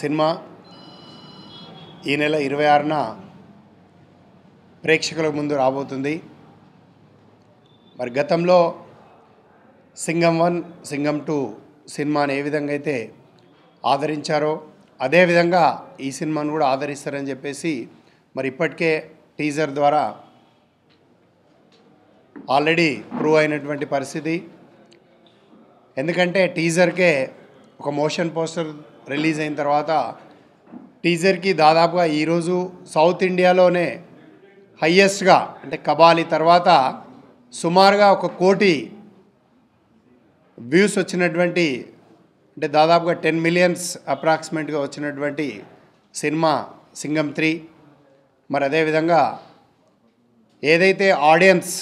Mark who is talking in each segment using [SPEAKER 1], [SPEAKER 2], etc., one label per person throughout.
[SPEAKER 1] cinema ఈ నెల ఇరవై ఆరున ప్రేక్షకుల ముందు రాబోతుంది మరి గతంలో సింగం వన్ సింగం టూ సినిమాని ఏ విధంగా అయితే ఆదరించారో అదేవిధంగా ఈ సినిమాను కూడా ఆదరిస్తారని చెప్పేసి మరి ఇప్పటికే టీజర్ ద్వారా ఆల్రెడీ ప్రూవ్ అయినటువంటి పరిస్థితి ఎందుకంటే టీజర్కే ఒక మోషన్ పోస్టర్ రిలీజ్ అయిన తర్వాత టీజర్కి దాదాపుగా ఈరోజు సౌత్ ఇండియాలోనే హయ్యెస్ట్గా అంటే కబాలి తర్వాత సుమారుగా ఒక కోటి వ్యూస్ వచ్చినటువంటి అంటే దాదాపుగా టెన్ మిలియన్స్ అప్రాక్సిమేట్గా వచ్చినటువంటి సినిమా సింగం త్రీ మరి అదేవిధంగా ఏదైతే ఆడియన్స్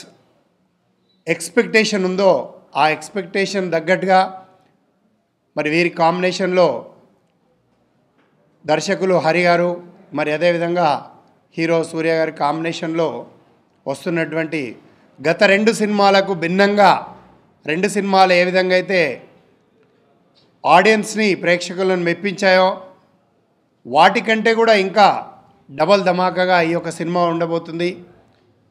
[SPEAKER 1] ఎక్స్పెక్టేషన్ ఉందో ఆ ఎక్స్పెక్టేషన్ తగ్గట్టుగా మరి వీరి కాంబినేషన్లో దర్శకులు హరి గారు మరి అదేవిధంగా హీరో సూర్య గారి కాంబినేషన్లో వస్తున్నటువంటి గత రెండు సినిమాలకు భిన్నంగా రెండు సినిమాలు ఏ విధంగా అయితే ఆడియన్స్ని ప్రేక్షకులను మెప్పించాయో వాటికంటే కూడా ఇంకా డబల్ ధమాకాగా ఈ యొక్క సినిమా ఉండబోతుంది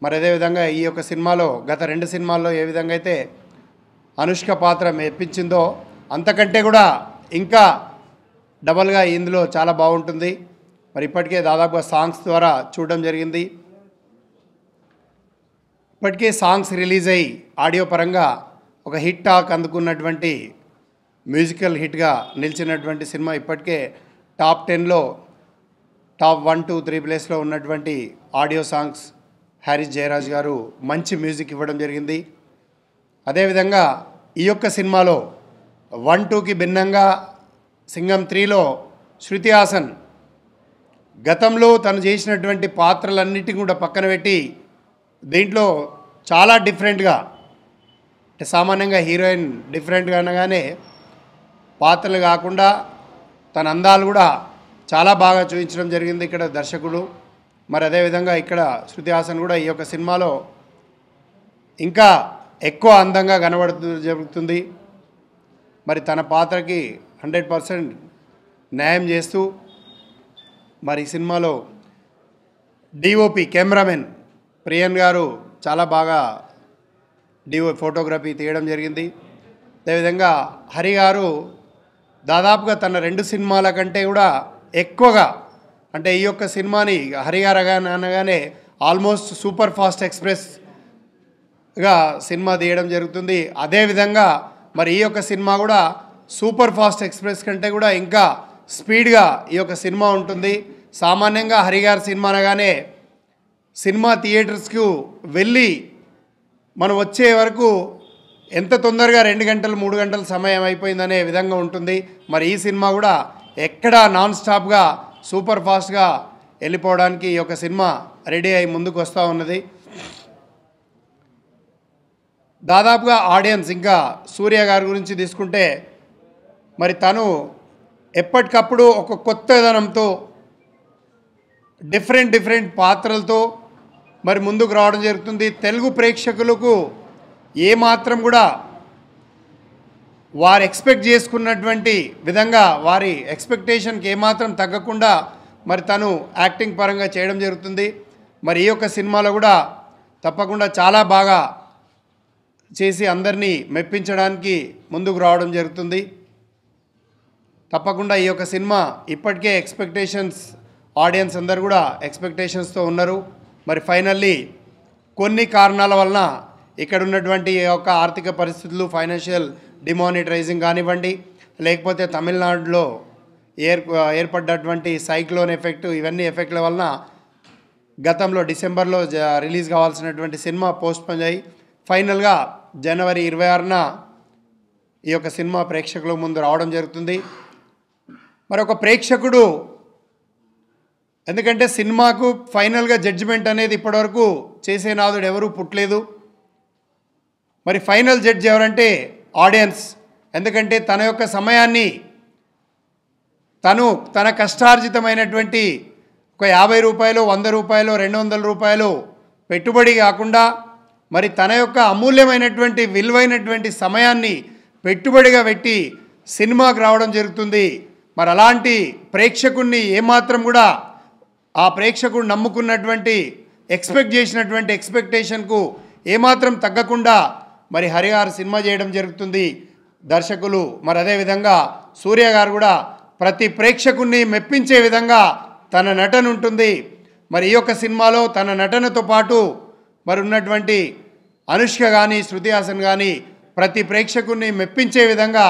[SPEAKER 1] మరి అదేవిధంగా ఈ యొక్క సినిమాలో గత రెండు సినిమాల్లో ఏ విధంగా అయితే అనుష్క పాత్ర మెప్పించిందో అంతకంటే కూడా ఇంకా డబల్గా ఇందులో చాలా బాగుంటుంది మరి ఇప్పటికే దాదాపుగా సాంగ్స్ ద్వారా చూడడం జరిగింది ఇప్పటికే సాంగ్స్ రిలీజ్ అయ్యి ఆడియో పరంగా ఒక హిట్ టాక్ అందుకున్నటువంటి మ్యూజికల్ హిట్గా నిలిచినటువంటి సినిమా ఇప్పటికే టాప్ టెన్లో టాప్ వన్ టూ త్రీ ప్లేస్లో ఉన్నటువంటి ఆడియో సాంగ్స్ హ్యారీస్ జయరాజ్ గారు మంచి మ్యూజిక్ ఇవ్వడం జరిగింది అదేవిధంగా ఈ యొక్క సినిమాలో వన్ టూకి భిన్నంగా సింగం త్రీలో శృతి హాసన్ గతంలో తను చేసినటువంటి పాత్రలన్నిటి కూడా పక్కన పెట్టి దీంట్లో చాలా డిఫరెంట్గా అంటే సామాన్యంగా హీరోయిన్ డిఫరెంట్గా అనగానే పాత్రలు కాకుండా తన అందాలు కూడా చాలా బాగా చూపించడం జరిగింది ఇక్కడ దర్శకుడు మరి అదేవిధంగా ఇక్కడ శృతి హాసన్ కూడా ఈ యొక్క సినిమాలో ఇంకా ఎక్కువ అందంగా కనబడుతూ జరుగుతుంది మరి తన పాత్రకి హండ్రెడ్ పర్సెంట్ న్యాయం చేస్తూ మరి సినిమాలో డిఓపి కెమెరామెన్ ప్రియన్ గారు చాలా బాగా డిఓ ఫోటోగ్రఫీ తీయడం జరిగింది అదేవిధంగా హరి గారు దాదాపుగా తన రెండు సినిమాల కంటే కూడా ఎక్కువగా అంటే ఈ యొక్క సినిమాని హరిగారగా అనగానే ఆల్మోస్ట్ సూపర్ ఫాస్ట్ ఎక్స్ప్రెస్గా సినిమా తీయడం జరుగుతుంది అదేవిధంగా మరి ఈ యొక్క సినిమా కూడా సూపర్ ఫాస్ట్ ఎక్స్ప్రెస్ కంటే కూడా ఇంకా స్పీడ్గా ఈ యొక్క సినిమా ఉంటుంది సామాన్యంగా హరిగారి సినిమా అనగానే సినిమా థియేటర్స్కు వెళ్ళి మనం వచ్చే వరకు ఎంత తొందరగా రెండు గంటలు మూడు గంటల సమయం అయిపోయిందనే విధంగా ఉంటుంది మరి ఈ సినిమా కూడా ఎక్కడా నాన్ స్టాప్గా సూపర్ ఫాస్ట్గా వెళ్ళిపోవడానికి ఈ యొక్క సినిమా రెడీ అయి ముందుకు వస్తూ ఉన్నది దాదాపుగా ఆడియన్స్ ఇంకా సూర్య గారి గురించి తీసుకుంటే మరి తను ఎప్పటికప్పుడు ఒక కొత్త విధానంతో డిఫరెంట్ డిఫరెంట్ పాత్రలతో మరి ముందుకు రావడం జరుగుతుంది తెలుగు ప్రేక్షకులకు ఏమాత్రం కూడా వారు ఎక్స్పెక్ట్ చేసుకున్నటువంటి విధంగా వారి ఎక్స్పెక్టేషన్కి ఏమాత్రం తగ్గకుండా మరి తను యాక్టింగ్ పరంగా చేయడం జరుగుతుంది మరి ఈ యొక్క సినిమాలో కూడా తప్పకుండా చాలా బాగా చేసి అందరినీ మెప్పించడానికి ముందుకు రావడం జరుగుతుంది తప్పకుండా ఈ యొక్క సినిమా ఇప్పటికే ఎక్స్పెక్టేషన్స్ ఆడియన్స్ అందరు కూడా ఎక్స్పెక్టేషన్స్తో ఉన్నారు మరి ఫైనల్లీ కొన్ని కారణాల వలన ఇక్కడ ఉన్నటువంటి యొక్క ఆర్థిక పరిస్థితులు ఫైనాన్షియల్ డిమానిటరైజింగ్ కానివ్వండి లేకపోతే తమిళనాడులో ఏర్ ఏర్పడ్డటువంటి సైక్లోన్ ఎఫెక్ట్ ఇవన్నీ ఎఫెక్ట్ల వలన గతంలో డిసెంబర్లో రిలీజ్ కావాల్సినటువంటి సినిమా పోస్ట్పోన్ అయ్యి ఫైనల్గా జనవరి ఇరవై ఆరున ఈ యొక్క సినిమా ప్రేక్షకుల ముందు రావడం జరుగుతుంది మరొక ప్రేక్షకుడు ఎందుకంటే సినిమాకు ఫైనల్గా జడ్జిమెంట్ అనేది ఇప్పటివరకు చేసే నాదుడు ఎవరూ పుట్టలేదు మరి ఫైనల్ జడ్జ్ ఎవరంటే ఆడియన్స్ ఎందుకంటే తన యొక్క సమయాన్ని తను తన కష్టార్జితమైనటువంటి ఒక యాభై రూపాయలు వంద రూపాయలు రెండు వందల రూపాయలు పెట్టుబడి కాకుండా మరి తన యొక్క అమూల్యమైనటువంటి విలువైనటువంటి సమయాన్ని పెట్టుబడిగా పెట్టి సినిమాకు రావడం జరుగుతుంది మరి అలాంటి ప్రేక్షకుణ్ణి ఏమాత్రం కూడా ఆ ప్రేక్షకుడు నమ్ముకున్నటువంటి ఎక్స్పెక్ట్ చేసినటువంటి ఎక్స్పెక్టేషన్కు ఏమాత్రం తగ్గకుండా మరి హరిహార్ సినిమా చేయడం జరుగుతుంది దర్శకులు మరి అదేవిధంగా సూర్య గారు కూడా ప్రతి ప్రేక్షకుణ్ణి మెప్పించే విధంగా తన నటన ఉంటుంది మరి ఈ యొక్క సినిమాలో తన నటనతో పాటు మరి ఉన్నటువంటి అనుష్క కానీ శృతి హాసన్ కానీ ప్రతి ప్రేక్షకుణ్ణి మెప్పించే విధంగా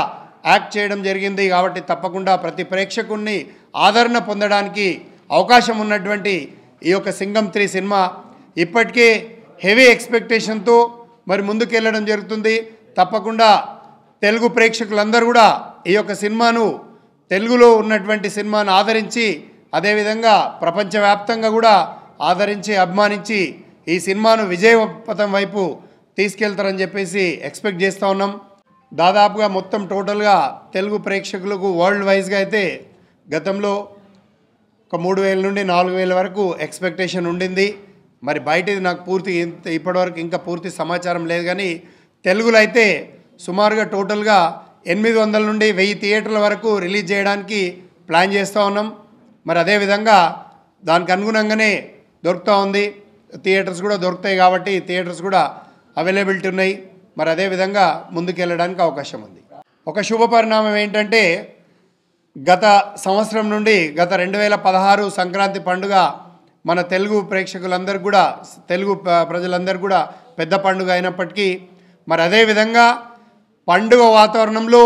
[SPEAKER 1] యాక్ట్ చేయడం జరిగింది కాబట్టి తప్పకుండా ప్రతి ప్రేక్షకుణ్ణి ఆదరణ పొందడానికి అవకాశం ఉన్నటువంటి ఈ యొక్క సింగం త్రీ సినిమా ఇప్పటికే హెవీ ఎక్స్పెక్టేషన్తో మరి ముందుకెళ్ళడం జరుగుతుంది తప్పకుండా తెలుగు ప్రేక్షకులందరూ కూడా ఈ యొక్క సినిమాను తెలుగులో ఉన్నటువంటి సినిమాను ఆదరించి అదేవిధంగా ప్రపంచవ్యాప్తంగా కూడా ఆదరించి అభిమానించి ఈ సినిమాను విజయపథం వైపు తీసుకెళ్తారని చెప్పేసి ఎక్స్పెక్ట్ చేస్తూ ఉన్నాం దాదాపుగా మొత్తం టోటల్గా తెలుగు ప్రేక్షకులకు వరల్డ్ వైజ్గా అయితే గతంలో ఒక మూడు వేల నుండి నాలుగు వేల వరకు ఎక్స్పెక్టేషన్ ఉండింది మరి బయటది నాకు పూర్తి ఇంత ఇప్పటివరకు ఇంకా పూర్తి సమాచారం లేదు కానీ తెలుగులో అయితే సుమారుగా టోటల్గా ఎనిమిది వందల నుండి వెయ్యి థియేటర్ల వరకు రిలీజ్ చేయడానికి ప్లాన్ చేస్తూ ఉన్నాం మరి అదేవిధంగా దానికి అనుగుణంగానే దొరుకుతూ ఉంది థియేటర్స్ కూడా దొరుకుతాయి కాబట్టి థియేటర్స్ కూడా అవైలబిలిటీ ఉన్నాయి మరి అదేవిధంగా ముందుకెళ్ళడానికి అవకాశం ఉంది ఒక శుభ పరిణామం ఏంటంటే గత సంవత్సరం నుండి గత రెండు వేల పదహారు సంక్రాంతి పండుగ మన తెలుగు ప్రేక్షకులందరూ కూడా తెలుగు ప్రజలందరూ కూడా పెద్ద పండుగ అయినప్పటికీ మరి అదేవిధంగా పండుగ వాతావరణంలో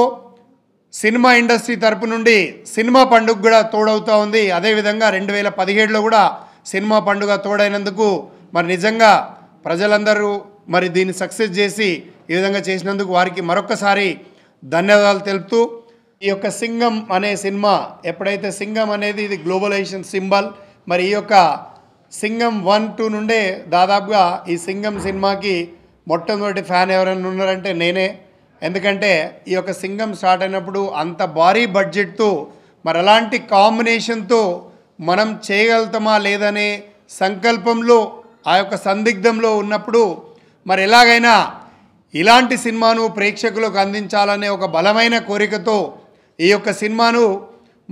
[SPEAKER 1] సినిమా ఇండస్ట్రీ తరపు నుండి సినిమా పండుగ కూడా తోడవుతూ ఉంది అదేవిధంగా రెండు వేల పదిహేడులో కూడా సినిమా పండుగ తోడైనందుకు మరి నిజంగా ప్రజలందరూ మరి దీన్ని సక్సెస్ చేసి ఈ విధంగా చేసినందుకు వారికి మరొకసారి ధన్యవాదాలు తెలుపుతూ ఈ యొక్క సింగం అనే సినిమా ఎప్పుడైతే సింగం అనేది ఇది గ్లోబలైజేషన్ సింబల్ మరి ఈ యొక్క సింగం వన్ టూ నుండే దాదాపుగా ఈ సింగం సినిమాకి మొట్టమొదటి ఫ్యాన్ ఎవరైనా ఉన్నారంటే నేనే ఎందుకంటే ఈ యొక్క సింగం స్టార్ట్ అయినప్పుడు అంత భారీ బడ్జెట్తో మరి అలాంటి కాంబినేషన్తో మనం చేయగలుగుతామా లేదనే సంకల్పంలో ఆ యొక్క సందిగ్ధంలో ఉన్నప్పుడు మరి ఎలాగైనా ఇలాంటి సినిమాను ప్రేక్షకులకు అందించాలనే ఒక బలమైన కోరికతో ఈ యొక్క సినిమాను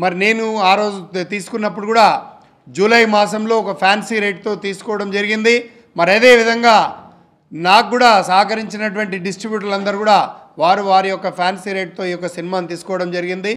[SPEAKER 1] మరి నేను ఆ రోజు తీసుకున్నప్పుడు కూడా జూలై మాసంలో ఒక ఫ్యాన్సీ రేట్తో తీసుకోవడం జరిగింది మరి అదే విధంగా నాకు కూడా సహకరించినటువంటి డిస్ట్రిబ్యూటర్లందరూ కూడా వారు వారి యొక్క ఫ్యాన్సీ రేట్తో ఈ యొక్క సినిమాను తీసుకోవడం జరిగింది